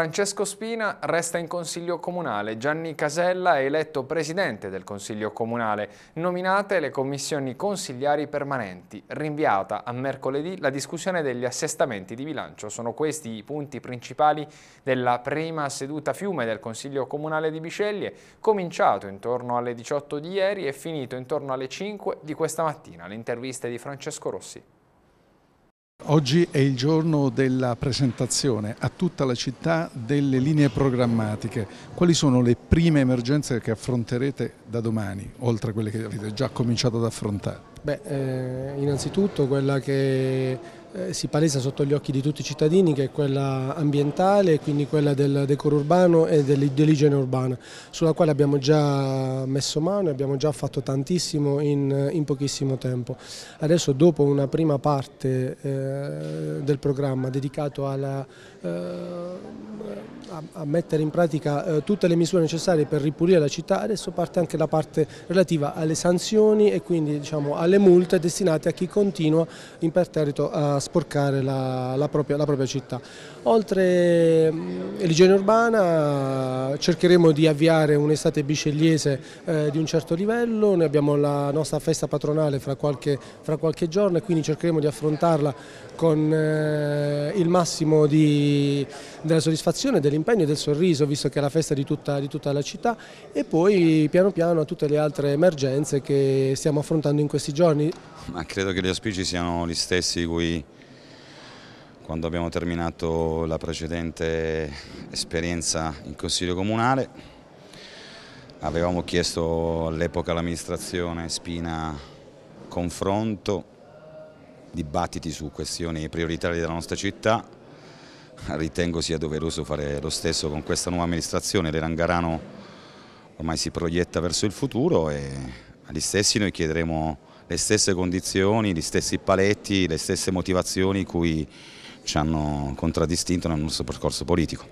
Francesco Spina resta in Consiglio Comunale, Gianni Casella è eletto Presidente del Consiglio Comunale, nominate le commissioni consigliari permanenti, rinviata a mercoledì la discussione degli assestamenti di bilancio. Sono questi i punti principali della prima seduta fiume del Consiglio Comunale di Biceglie, cominciato intorno alle 18 di ieri e finito intorno alle 5 di questa mattina. Le interviste di Francesco Rossi. Oggi è il giorno della presentazione a tutta la città delle linee programmatiche. Quali sono le prime emergenze che affronterete da domani, oltre a quelle che avete già cominciato ad affrontare? Beh, eh, innanzitutto quella che eh, si palesa sotto gli occhi di tutti i cittadini che è quella ambientale e quindi quella del decoro urbano e dell'igiene urbana sulla quale abbiamo già messo mano e abbiamo già fatto tantissimo in, in pochissimo tempo. Adesso dopo una prima parte eh, del programma dedicato alla, eh, a, a, mettere in pratica eh, tutte le misure necessarie per ripulire la città, adesso parte anche la parte relativa alle sanzioni e quindi diciamo, alle multe destinate a chi continua imperterrito a sporcare la, la, propria, la propria città. Oltre l'igiene urbana cercheremo di avviare un'estate bicelliese eh, di un certo livello, noi abbiamo la nostra festa patronale fra qualche, fra qualche giorno e quindi cercheremo di affrontarla con eh, il massimo di, della soddisfazione, dell'impegno e del sorriso visto che è la festa di tutta, di tutta la città e poi piano piano a tutte le altre emergenze che stiamo affrontando in questi giorni. Ma credo che gli auspici siano gli stessi di cui quando abbiamo terminato la precedente esperienza in Consiglio Comunale. Avevamo chiesto all'epoca all'amministrazione Spina confronto, dibattiti su questioni prioritarie della nostra città. Ritengo sia doveroso fare lo stesso con questa nuova amministrazione. L'Erangarano ormai si proietta verso il futuro e agli stessi noi chiederemo le stesse condizioni, gli stessi paletti, le stesse motivazioni cui ci hanno contraddistinto nel nostro percorso politico.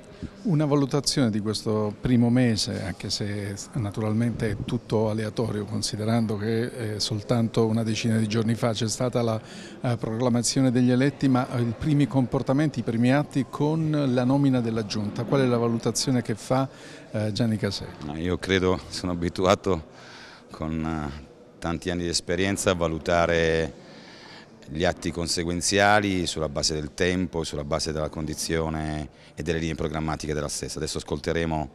Una valutazione di questo primo mese, anche se naturalmente è tutto aleatorio, considerando che eh, soltanto una decina di giorni fa c'è stata la eh, proclamazione degli eletti, ma eh, i primi comportamenti, i primi atti con la nomina della Giunta. Qual è la valutazione che fa Gianni Caselli? Io credo, sono abituato con tanti anni di esperienza a valutare gli atti conseguenziali sulla base del tempo, sulla base della condizione e delle linee programmatiche della stessa. Adesso ascolteremo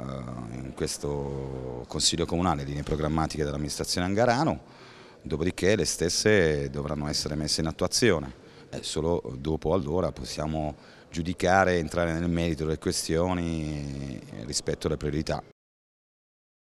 eh, in questo Consiglio Comunale le linee programmatiche dell'amministrazione Angarano, dopodiché le stesse dovranno essere messe in attuazione. Eh, solo dopo allora possiamo giudicare, entrare nel merito delle questioni rispetto alle priorità.